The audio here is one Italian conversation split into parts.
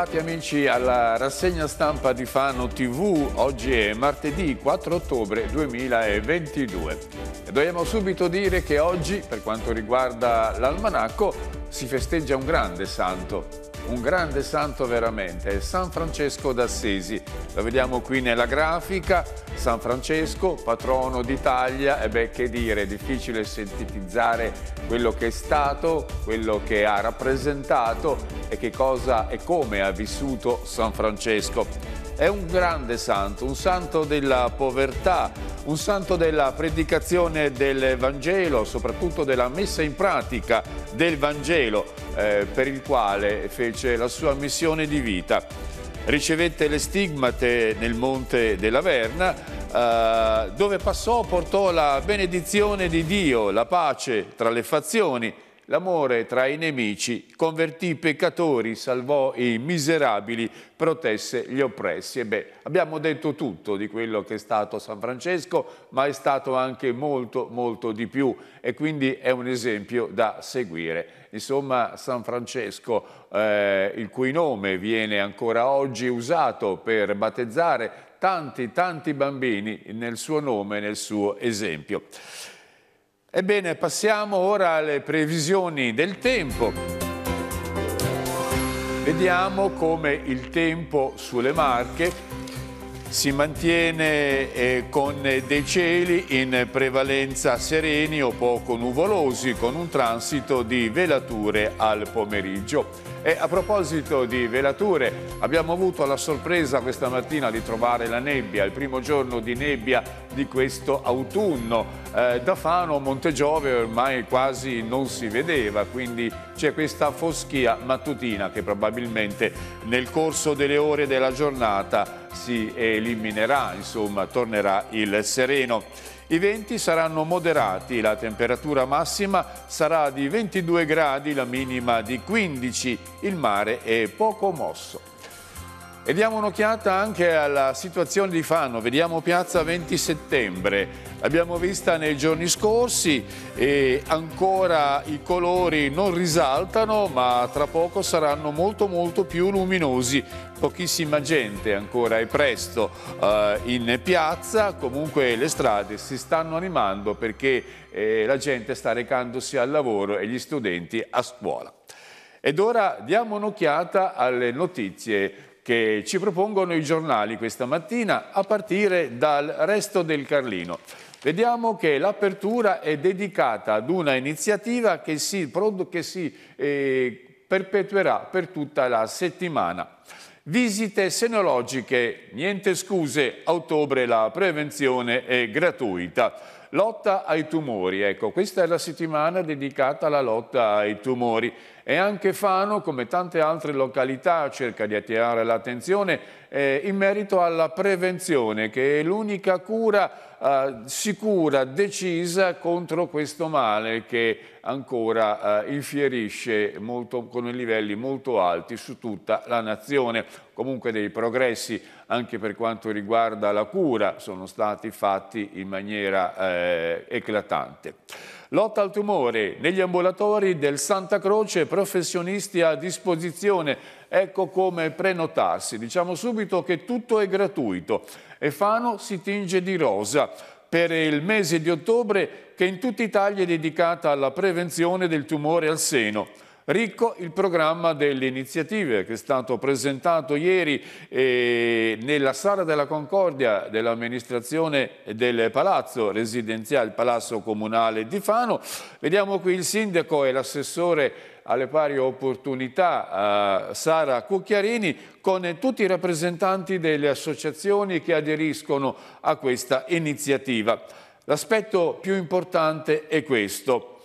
Bentrovati amici alla rassegna stampa di Fano TV, oggi è martedì 4 ottobre 2022 e dobbiamo subito dire che oggi, per quanto riguarda l'almanacco, si festeggia un grande santo, un grande santo veramente, è San Francesco d'Assisi. Lo vediamo qui nella grafica, San Francesco, patrono d'Italia, e beh che dire, è difficile sintetizzare quello che è stato, quello che ha rappresentato e che cosa e come ha vissuto San Francesco è un grande santo, un santo della povertà, un santo della predicazione del Vangelo, soprattutto della messa in pratica del Vangelo eh, per il quale fece la sua missione di vita. Ricevette le stigmate nel Monte della Verna, Uh, dove passò portò la benedizione di Dio, la pace tra le fazioni L'amore tra i nemici convertì i peccatori, salvò i miserabili, protesse gli oppressi. E beh, abbiamo detto tutto di quello che è stato San Francesco, ma è stato anche molto, molto di più e quindi è un esempio da seguire. Insomma, San Francesco, eh, il cui nome viene ancora oggi usato per battezzare tanti, tanti bambini nel suo nome, nel suo esempio. Ebbene, passiamo ora alle previsioni del tempo. Vediamo come il tempo sulle Marche si mantiene eh, con dei cieli in prevalenza sereni o poco nuvolosi, con un transito di velature al pomeriggio. E a proposito di velature, abbiamo avuto la sorpresa questa mattina di trovare la nebbia, il primo giorno di nebbia di questo autunno eh, da Fano a Montegiove ormai quasi non si vedeva, quindi c'è questa foschia mattutina che probabilmente nel corso delle ore della giornata si eliminerà, insomma tornerà il sereno. I venti saranno moderati, la temperatura massima sarà di 22 gradi, la minima di 15, il mare è poco mosso. E diamo un'occhiata anche alla situazione di Fano, vediamo Piazza 20 Settembre, l'abbiamo vista nei giorni scorsi e ancora i colori non risaltano ma tra poco saranno molto molto più luminosi, pochissima gente ancora è presto eh, in piazza, comunque le strade si stanno animando perché eh, la gente sta recandosi al lavoro e gli studenti a scuola. Ed ora diamo un'occhiata alle notizie che ci propongono i giornali questa mattina a partire dal resto del Carlino. Vediamo che l'apertura è dedicata ad una iniziativa che si, che si eh, perpetuerà per tutta la settimana. Visite senologiche, niente scuse, a ottobre la prevenzione è gratuita. Lotta ai tumori, ecco, questa è la settimana dedicata alla lotta ai tumori e anche Fano, come tante altre località, cerca di attirare l'attenzione eh, in merito alla prevenzione, che è l'unica cura eh, sicura, decisa contro questo male che ancora eh, infierisce molto, con livelli molto alti su tutta la nazione. Comunque dei progressi anche per quanto riguarda la cura sono stati fatti in maniera eh, eclatante. Lotta al tumore negli ambulatori del Santa Croce, professionisti a disposizione. Ecco come prenotarsi. Diciamo subito che tutto è gratuito. E Fano si tinge di rosa per il mese di ottobre che in tutta Italia è dedicata alla prevenzione del tumore al seno. Ricco il programma delle iniziative che è stato presentato ieri eh, nella sala della Concordia dell'amministrazione del palazzo residenziale, palazzo comunale di Fano. Vediamo qui il sindaco e l'assessore alle pari opportunità eh, Sara Cucchiarini con tutti i rappresentanti delle associazioni che aderiscono a questa iniziativa. L'aspetto più importante è questo.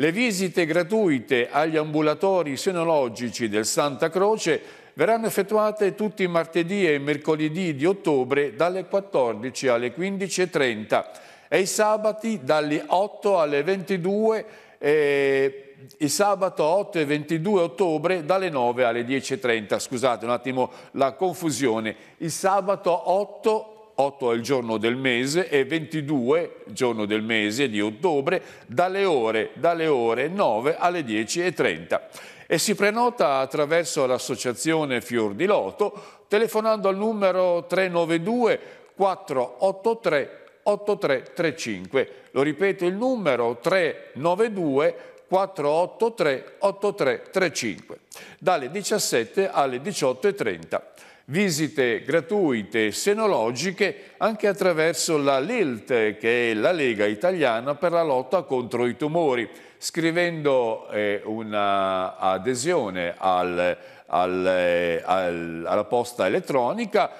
Le visite gratuite agli ambulatori senologici del Santa Croce verranno effettuate tutti i martedì e mercoledì di ottobre dalle 14 alle 15.30 e i sabati dalle 8 alle 22 e il sabato 8 e 22 ottobre dalle 9 alle 10.30. Scusate un attimo la confusione. Il sabato 8 8 è il giorno del mese e 22, giorno del mese di ottobre, dalle ore, dalle ore 9 alle 10.30 e si prenota attraverso l'associazione Fior di Loto telefonando al numero 392 483 8335. Lo ripeto il numero 392 483 8335 dalle 17 alle 18.30 visite gratuite senologiche anche attraverso la LILT, che è la Lega Italiana per la lotta contro i tumori, scrivendo eh, un'adesione al, al, eh, al, alla posta elettronica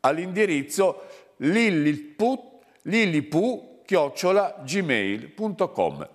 all'indirizzo lillipu.gmail.com.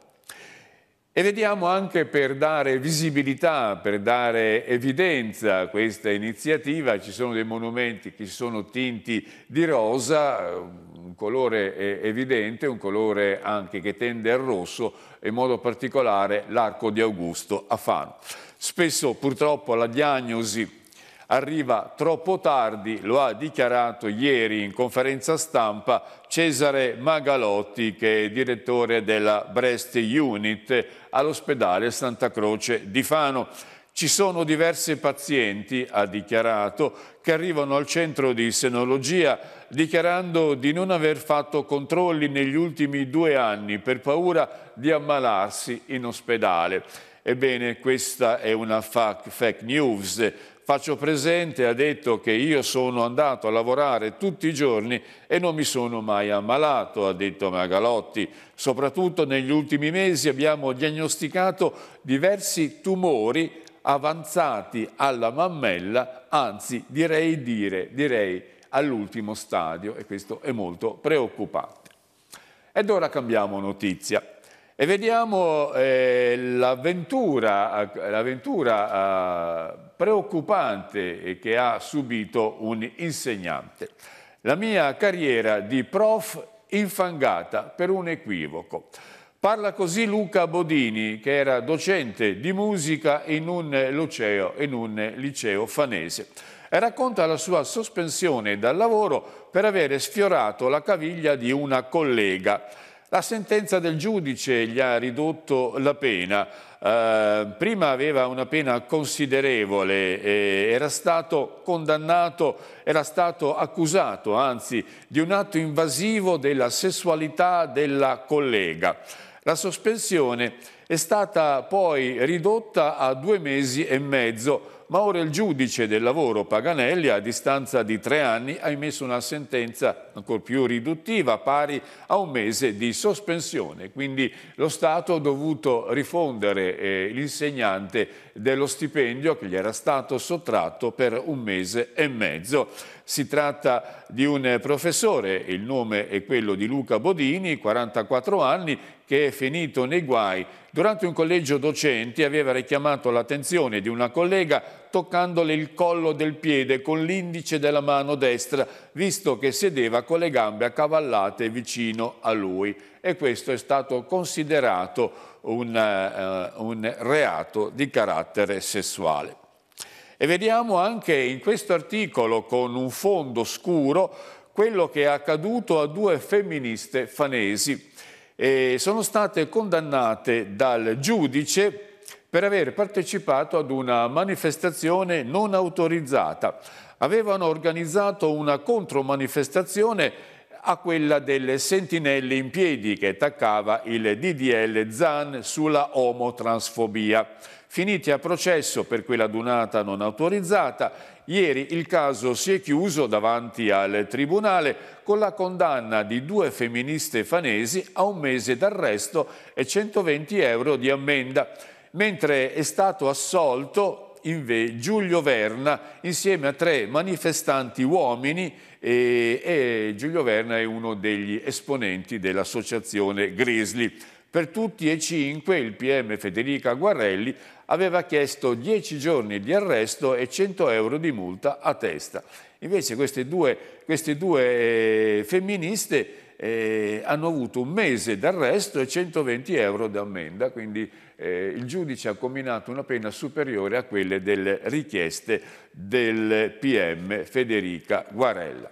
E vediamo anche per dare visibilità, per dare evidenza a questa iniziativa, ci sono dei monumenti che sono tinti di rosa, un colore evidente, un colore anche che tende al rosso, in modo particolare l'arco di Augusto a Fano. Spesso purtroppo la diagnosi arriva troppo tardi, lo ha dichiarato ieri in conferenza stampa Cesare Magalotti che è direttore della Brest Unit all'ospedale Santa Croce di Fano. Ci sono diverse pazienti, ha dichiarato, che arrivano al centro di senologia dichiarando di non aver fatto controlli negli ultimi due anni per paura di ammalarsi in ospedale. Ebbene, questa è una fake news. Faccio presente, ha detto che io sono andato a lavorare tutti i giorni e non mi sono mai ammalato, ha detto Magalotti. Soprattutto negli ultimi mesi abbiamo diagnosticato diversi tumori avanzati alla mammella, anzi direi dire, direi all'ultimo stadio e questo è molto preoccupante. Ed ora cambiamo notizia. E vediamo eh, l'avventura, eh, preoccupante che ha subito un insegnante. La mia carriera di prof infangata per un equivoco. Parla così Luca Bodini, che era docente di musica in un liceo, in un liceo fanese e racconta la sua sospensione dal lavoro per avere sfiorato la caviglia di una collega la sentenza del giudice gli ha ridotto la pena. Eh, prima aveva una pena considerevole, eh, era stato condannato, era stato accusato anzi di un atto invasivo della sessualità della collega. La sospensione è stata poi ridotta a due mesi e mezzo ma ora il giudice del lavoro Paganelli, a distanza di tre anni, ha emesso una sentenza ancora più riduttiva, pari a un mese di sospensione. Quindi lo Stato ha dovuto rifondere eh, l'insegnante dello stipendio che gli era stato sottratto per un mese e mezzo. Si tratta di un professore, il nome è quello di Luca Bodini, 44 anni, che è finito nei guai. Durante un collegio docenti aveva richiamato l'attenzione di una collega toccandole il collo del piede con l'indice della mano destra, visto che sedeva con le gambe accavallate vicino a lui. E questo è stato considerato un, eh, un reato di carattere sessuale. E vediamo anche in questo articolo con un fondo scuro quello che è accaduto a due femministe fanesi. E sono state condannate dal giudice per aver partecipato ad una manifestazione non autorizzata. Avevano organizzato una contromanifestazione a quella delle sentinelle in piedi che attaccava il DDL Zan sulla omotransfobia. Finiti a processo per quella donata non autorizzata, Ieri il caso si è chiuso davanti al Tribunale con la condanna di due femministe fanesi a un mese d'arresto e 120 euro di ammenda, mentre è stato assolto invece Giulio Verna insieme a tre manifestanti uomini e, e Giulio Verna è uno degli esponenti dell'associazione Grizzly. Per tutti e cinque il PM Federica Guarelli aveva chiesto 10 giorni di arresto e 100 euro di multa a testa. Invece queste due, queste due eh, femministe eh, hanno avuto un mese d'arresto e 120 euro d'ammenda, quindi eh, il giudice ha combinato una pena superiore a quelle delle richieste del PM Federica Guarella.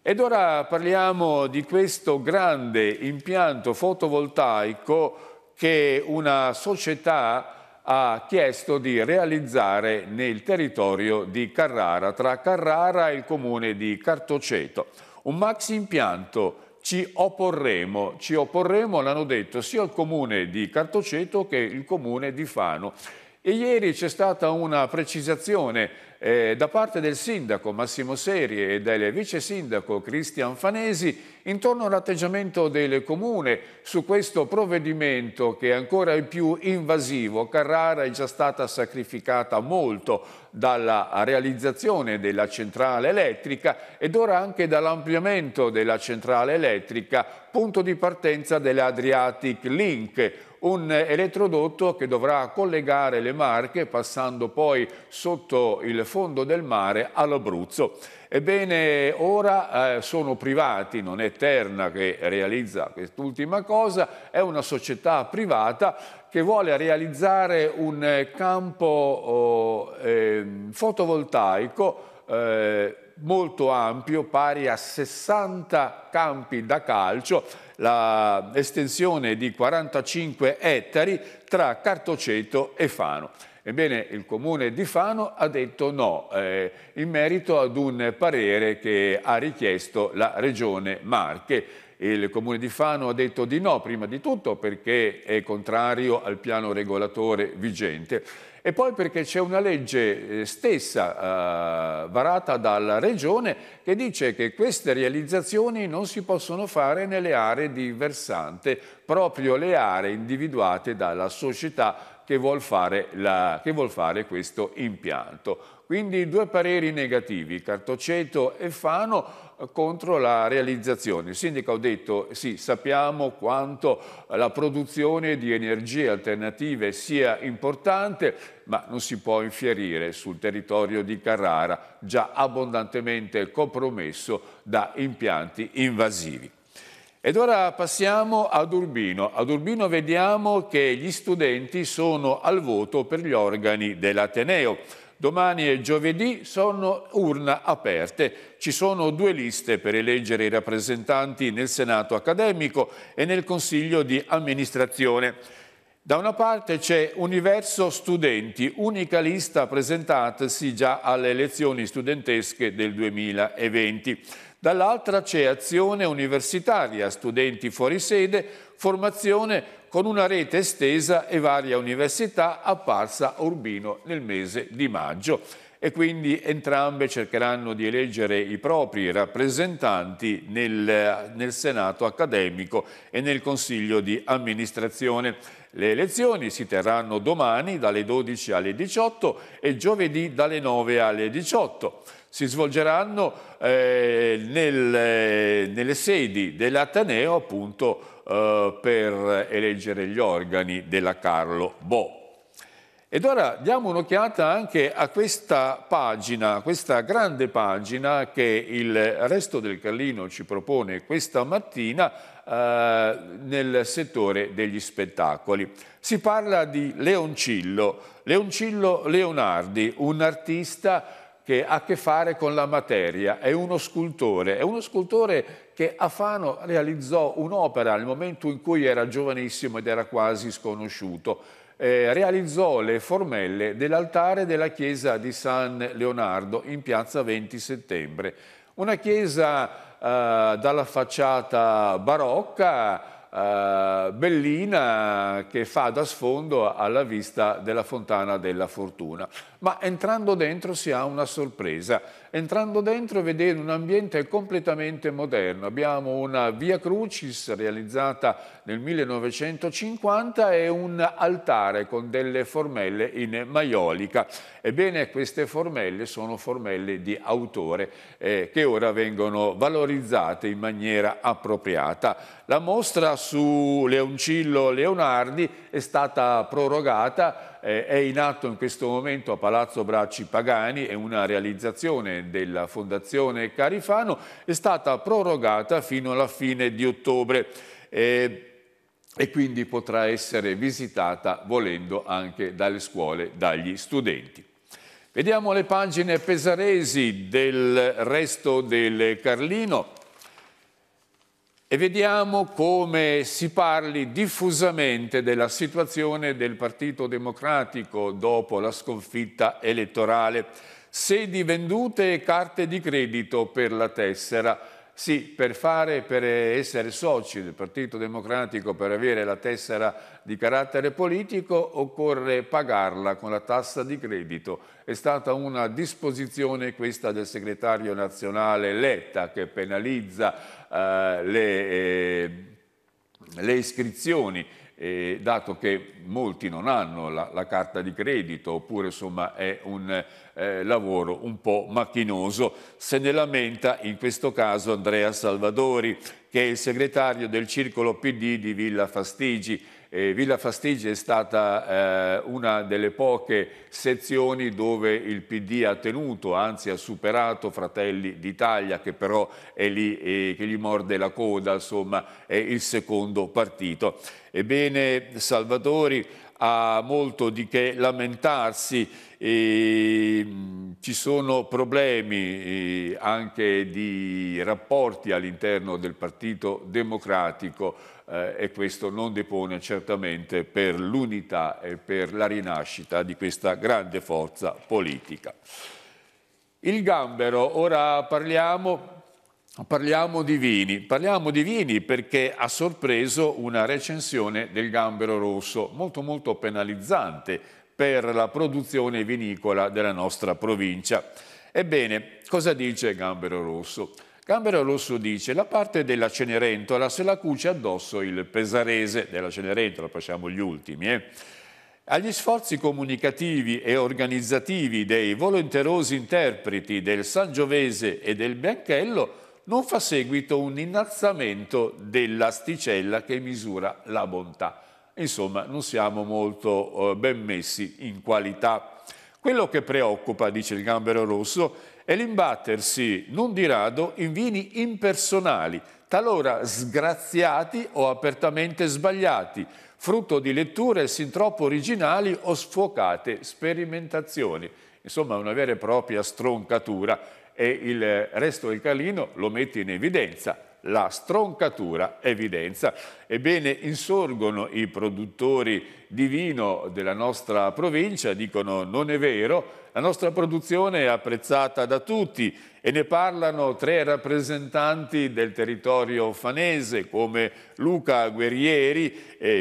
Ed ora parliamo di questo grande impianto fotovoltaico che una società ha chiesto di realizzare nel territorio di Carrara, tra Carrara e il comune di Cartoceto. Un maxi impianto ci opporremo, ci opporremo, l'hanno detto sia il comune di Cartoceto che il comune di Fano. E ieri c'è stata una precisazione eh, da parte del sindaco Massimo Serie e del vice sindaco Cristian Fanesi intorno all'atteggiamento del comune su questo provvedimento che è ancora il più invasivo. Carrara è già stata sacrificata molto dalla realizzazione della centrale elettrica ed ora anche dall'ampliamento della centrale elettrica, punto di partenza dell'Adriatic Link, un elettrodotto che dovrà collegare le Marche passando poi sotto il fondo del mare all'Abruzzo. Ebbene, ora eh, sono privati, non è Terna che realizza quest'ultima cosa, è una società privata che vuole realizzare un campo oh, eh, fotovoltaico eh, molto ampio, pari a 60 campi da calcio, l'estensione di 45 ettari tra Cartoceto e Fano. Ebbene, il comune di Fano ha detto no eh, in merito ad un parere che ha richiesto la regione Marche. Il comune di Fano ha detto di no prima di tutto perché è contrario al piano regolatore vigente e poi perché c'è una legge eh, stessa eh, varata dalla regione che dice che queste realizzazioni non si possono fare nelle aree di versante, proprio le aree individuate dalla società che vuol fare, la, che vuol fare questo impianto. Quindi due pareri negativi, Cartoceto e Fano, contro la realizzazione. Il sindaco ha detto sì, sappiamo quanto la produzione di energie alternative sia importante, ma non si può infierire sul territorio di Carrara, già abbondantemente compromesso da impianti invasivi. Ed ora passiamo ad Urbino. Ad Urbino vediamo che gli studenti sono al voto per gli organi dell'Ateneo. Domani e giovedì sono urna aperte. Ci sono due liste per eleggere i rappresentanti nel Senato accademico e nel Consiglio di amministrazione. Da una parte c'è Universo Studenti, unica lista presentatasi già alle elezioni studentesche del 2020 dall'altra c'è azione universitaria, studenti fuori sede, formazione con una rete estesa e varia università apparsa a Urbino nel mese di maggio e quindi entrambe cercheranno di eleggere i propri rappresentanti nel, nel, Senato accademico e nel Consiglio di amministrazione. Le elezioni si terranno domani dalle 12 alle 18 e giovedì dalle 9 alle 18 si svolgeranno eh, nel, eh, nelle sedi dell'Ateneo appunto eh, per eleggere gli organi della Carlo Bo. Ed ora diamo un'occhiata anche a questa pagina, questa grande pagina che il resto del Carlino ci propone questa mattina eh, nel settore degli spettacoli. Si parla di Leoncillo, Leoncillo Leonardi, un artista che ha a che fare con la materia, è uno scultore, è uno scultore che a Fano realizzò un'opera nel momento in cui era giovanissimo ed era quasi sconosciuto. Eh, realizzò le formelle dell'altare della chiesa di San Leonardo in piazza 20 settembre. Una chiesa eh, dalla facciata barocca, Uh, bellina che fa da sfondo alla vista della Fontana della Fortuna ma entrando dentro si ha una sorpresa. Entrando dentro vedete un ambiente completamente moderno. Abbiamo una Via Crucis realizzata nel 1950 e un altare con delle formelle in maiolica. Ebbene, queste formelle sono formelle di autore eh, che ora vengono valorizzate in maniera appropriata. La mostra su Leoncillo Leonardi è stata prorogata eh, è in atto in questo momento a Palazzo Bracci Pagani, è una realizzazione della Fondazione Carifano, è stata prorogata fino alla fine di ottobre. Eh, e quindi potrà essere visitata volendo anche dalle scuole, dagli studenti. Vediamo le pagine pesaresi del resto del Carlino e vediamo come si parli diffusamente della situazione del Partito Democratico dopo la sconfitta elettorale. Sedi vendute e carte di credito per la tessera. Sì, per, fare, per essere soci del Partito Democratico, per avere la tessera di carattere politico, occorre pagarla con la tassa di credito. È stata una disposizione questa del segretario nazionale Letta che penalizza eh, le, eh, le, iscrizioni, eh, dato che molti non hanno la, la, carta di credito oppure insomma è un eh, lavoro un po' macchinoso. Se ne lamenta in questo caso Andrea Salvadori, che è il segretario del circolo PD di Villa Fastigi eh, Villa Fastigia è stata eh, una delle poche sezioni dove il PD ha tenuto, anzi ha superato Fratelli d'Italia che però è lì eh, che gli morde la coda, insomma è il secondo partito. Ebbene Salvatori ha molto di che lamentarsi, e, ci sono problemi eh, anche di rapporti all'interno del Partito Democratico eh, e questo non depone certamente per l'unità e per la rinascita di questa grande forza politica. Il gambero, ora parliamo, parliamo di vini, parliamo di vini perché ha sorpreso una recensione del gambero rosso molto molto penalizzante per la produzione vinicola della nostra provincia. Ebbene, cosa dice Gambero Rosso? Gambero Rosso dice la parte della Cenerentola se la cuce addosso il pesarese, della Cenerentola facciamo gli ultimi, eh? agli sforzi comunicativi e organizzativi dei volenterosi interpreti del Sangiovese e del Bianchello non fa seguito un innalzamento dell'asticella che misura la bontà. Insomma, non siamo molto eh, ben messi in qualità. Quello che preoccupa, dice il Gambero Rosso, e l'imbattersi non di rado in vini impersonali, talora sgraziati o apertamente sbagliati, frutto di letture sin troppo originali o sfocate sperimentazioni. Insomma, una vera e propria stroncatura e il resto del calino lo mette in evidenza. La stroncatura evidenza. Ebbene, insorgono i produttori di vino della nostra provincia, dicono non è vero, la nostra produzione è apprezzata da tutti e ne parlano tre rappresentanti del territorio fanese come Luca Guerrieri,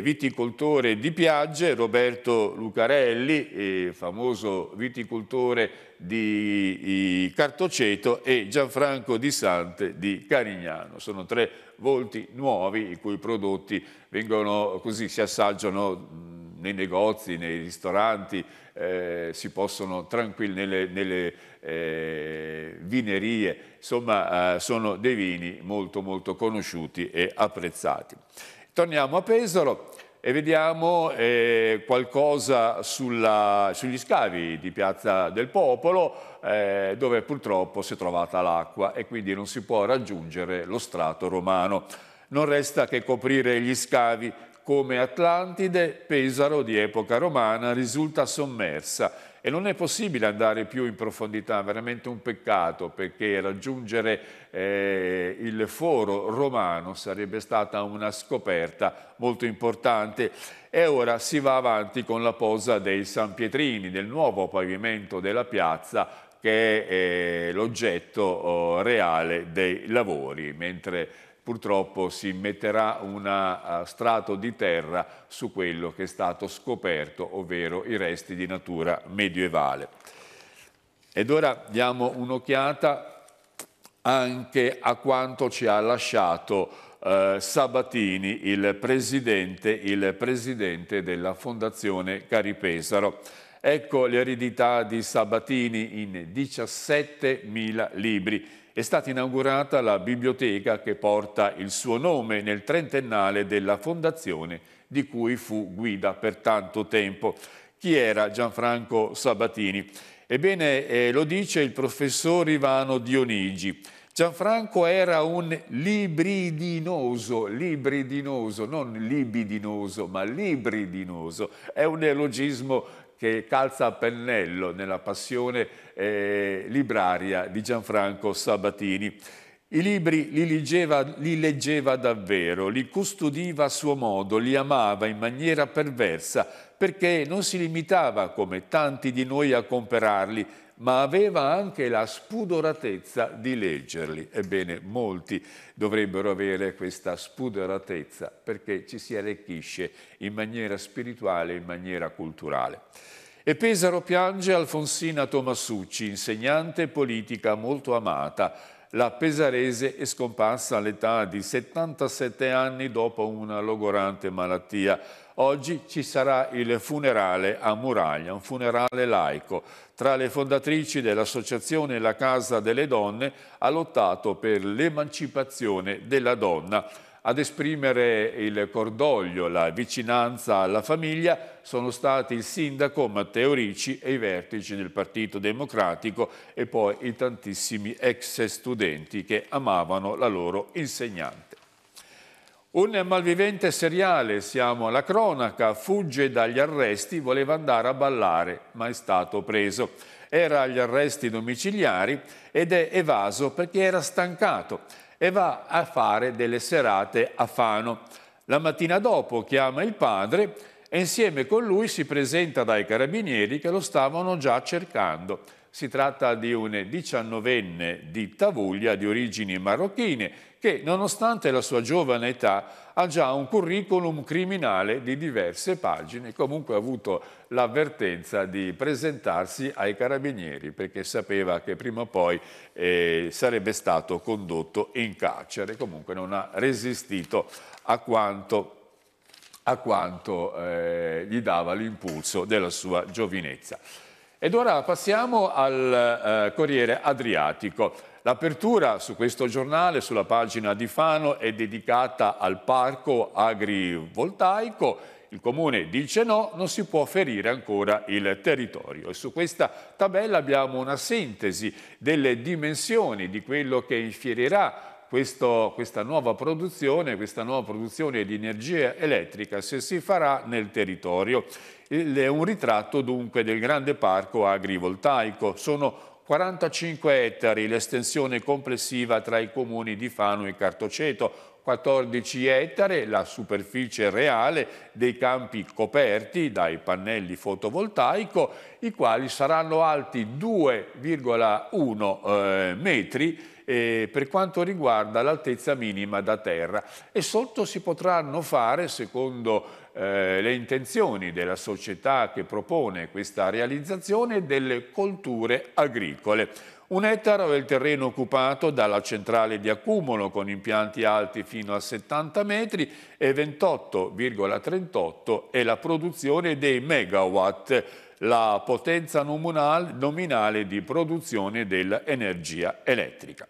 viticoltore di Piagge, Roberto Lucarelli, famoso viticoltore di Cartoceto e Gianfranco Di Sante di Carignano. Sono tre volti nuovi i cui prodotti vengono così, si assaggiano nei negozi, nei ristoranti, eh, si possono tranquillamente, nelle, nelle eh, vinerie, insomma eh, sono dei vini molto molto conosciuti e apprezzati. Torniamo a Pesaro e vediamo eh, qualcosa sulla, sugli scavi di Piazza del Popolo eh, dove purtroppo si è trovata l'acqua e quindi non si può raggiungere lo strato romano. Non resta che coprire gli scavi come Atlantide, Pesaro di epoca romana risulta sommersa e non è possibile andare più in profondità, veramente un peccato perché raggiungere eh, il foro romano sarebbe stata una scoperta molto importante e ora si va avanti con la posa dei San Pietrini, del nuovo pavimento della piazza che è eh, l'oggetto oh, reale dei lavori, mentre purtroppo si metterà un eh, strato di terra su quello che è stato scoperto, ovvero i resti di natura medievale. Ed ora diamo un'occhiata anche a quanto ci ha lasciato uh, Sabatini, il presidente, il presidente della Fondazione Cari Pesaro. Ecco l'eredità di Sabatini in 17.000 libri è stata inaugurata la biblioteca che porta il suo nome nel trentennale della fondazione di cui fu guida per tanto tempo. Chi era Gianfranco Sabatini? Ebbene, eh, lo dice il professor Ivano Dionigi. Gianfranco era un libridinoso, libridinoso, non libidinoso, ma libridinoso. È un elogismo che calza a pennello nella passione eh, libraria di Gianfranco Sabatini. I libri li leggeva, li leggeva davvero, li custodiva a suo modo, li amava in maniera perversa, perché non si limitava, come tanti di noi, a comprarli, ma aveva anche la spudoratezza di leggerli. Ebbene, molti dovrebbero avere questa spudoratezza perché ci si arricchisce in maniera spirituale, in maniera culturale. E Pesaro piange Alfonsina Tomasucci, insegnante politica molto amata. La pesarese è scomparsa all'età di 77 anni dopo una logorante malattia Oggi ci sarà il funerale a Muraglia, un funerale laico. Tra le fondatrici dell'associazione La Casa delle Donne ha lottato per l'emancipazione della donna. Ad esprimere il cordoglio, la vicinanza alla famiglia sono stati il sindaco Matteo Ricci e i vertici del Partito Democratico e poi i tantissimi ex studenti che amavano la loro insegnante. Un malvivente seriale, siamo alla cronaca, fugge dagli arresti, voleva andare a ballare, ma è stato preso. Era agli arresti domiciliari ed è evaso perché era stancato e va a fare delle serate a Fano. La mattina dopo chiama il padre e insieme con lui si presenta dai carabinieri che lo stavano già cercando. Si tratta di un diciannovenne di Tavuglia di origini marocchine che nonostante la sua giovane età ha già un curriculum criminale di diverse pagine, comunque ha avuto l'avvertenza di presentarsi ai carabinieri perché sapeva che prima o poi eh, sarebbe stato condotto in carcere, comunque non ha resistito a quanto a quanto eh, gli dava l'impulso della sua giovinezza. Ed ora passiamo al eh, Corriere Adriatico. L'apertura su questo giornale, sulla pagina di Fano, è dedicata al parco agrivoltaico. Il comune dice no, non si può ferire ancora il territorio. E su questa tabella abbiamo una sintesi delle dimensioni di quello che infierirà questo, questa nuova produzione, questa nuova produzione di energia elettrica se si farà nel territorio. È un ritratto dunque del grande parco agrivoltaico. Sono 45 ettari l'estensione complessiva tra i comuni di Fano e Cartoceto, 14 ettari la superficie reale dei campi coperti dai pannelli fotovoltaico, i quali saranno alti 2,1 eh, metri eh, per quanto riguarda l'altezza minima da terra e sotto si potranno fare, secondo eh, le intenzioni della società che propone questa realizzazione delle colture agricole. Un ettaro è il terreno occupato dalla centrale di accumulo con impianti alti fino a 70 metri e 28,38 è la produzione dei megawatt, la potenza nominale di produzione dell'energia elettrica.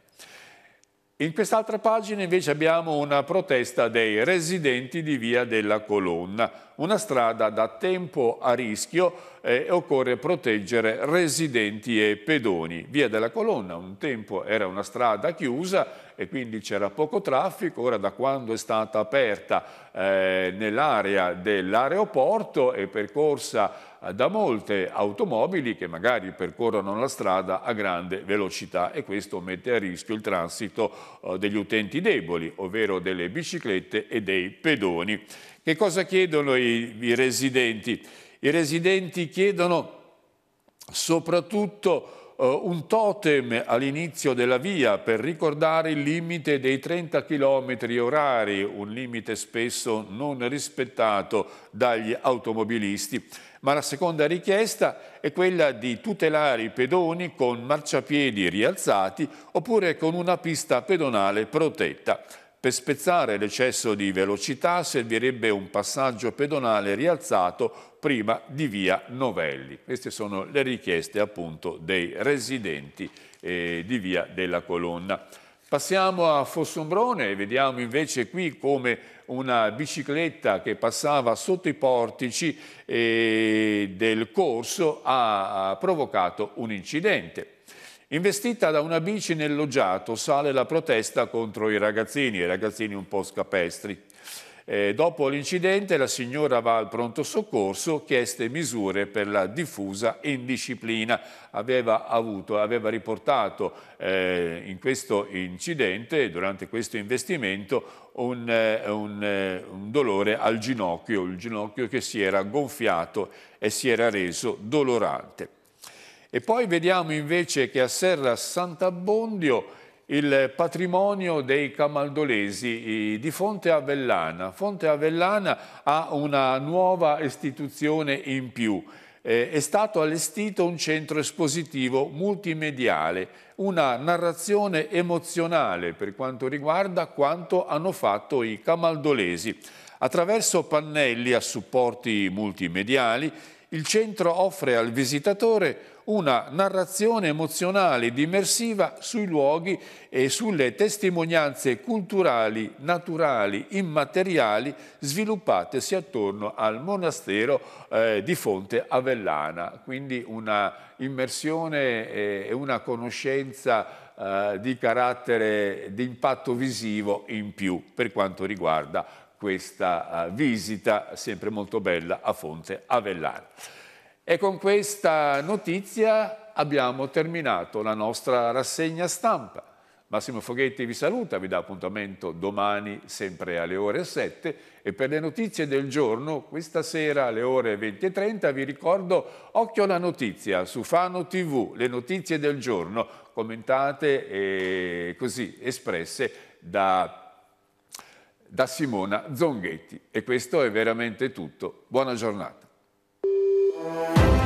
In quest'altra pagina invece abbiamo una protesta dei residenti di Via della Colonna una strada da tempo a rischio eh, e occorre proteggere residenti e pedoni. Via della Colonna un tempo era una strada chiusa e quindi c'era poco traffico, ora da quando è stata aperta eh, nell'area dell'aeroporto è percorsa eh, da molte automobili che magari percorrono la strada a grande velocità e questo mette a rischio il transito eh, degli utenti deboli, ovvero delle biciclette e dei pedoni. Che cosa chiedono i, i residenti? I residenti chiedono soprattutto eh, un totem all'inizio della via per ricordare il limite dei 30 km orari, un limite spesso non rispettato dagli automobilisti. Ma la seconda richiesta è quella di tutelare i pedoni con marciapiedi rialzati oppure con una pista pedonale protetta. Per spezzare l'eccesso di velocità servirebbe un passaggio pedonale rialzato prima di via Novelli. Queste sono le richieste appunto dei residenti eh, di via della colonna. Passiamo a Fossombrone e vediamo invece qui come una bicicletta che passava sotto i portici eh, del corso ha provocato un incidente. Investita da una bici nel loggiato sale la protesta contro i ragazzini, i ragazzini un po' scapestri. Eh, dopo l'incidente la signora va al pronto soccorso, chieste misure per la diffusa indisciplina. Aveva, avuto, aveva riportato eh, in questo incidente, durante questo investimento, un, eh, un, eh, un dolore al ginocchio, il ginocchio che si era gonfiato e si era reso dolorante. E poi vediamo invece che a Serra Sant'Abbondio il patrimonio dei camaldolesi di Fonte Avellana. Fonte Avellana ha una nuova istituzione in più. Eh, è stato allestito un centro espositivo multimediale, una narrazione emozionale per quanto riguarda quanto hanno fatto i camaldolesi. Attraverso pannelli a supporti multimediali, il centro offre al visitatore una narrazione emozionale ed immersiva sui luoghi e sulle testimonianze culturali, naturali, immateriali sviluppatesi attorno al monastero eh, di Fonte Avellana. Quindi una immersione e una conoscenza eh, di carattere di impatto visivo in più per quanto riguarda questa uh, visita sempre molto bella a Fonte Avellana. E con questa notizia abbiamo terminato la nostra rassegna stampa. Massimo Foghetti vi saluta, vi dà appuntamento domani sempre alle ore 7 e per le notizie del giorno, questa sera alle ore 20.30 vi ricordo Occhio alla notizia su Fano TV, le notizie del giorno commentate e così espresse da, da Simona Zonghetti. E questo è veramente tutto. Buona giornata. Música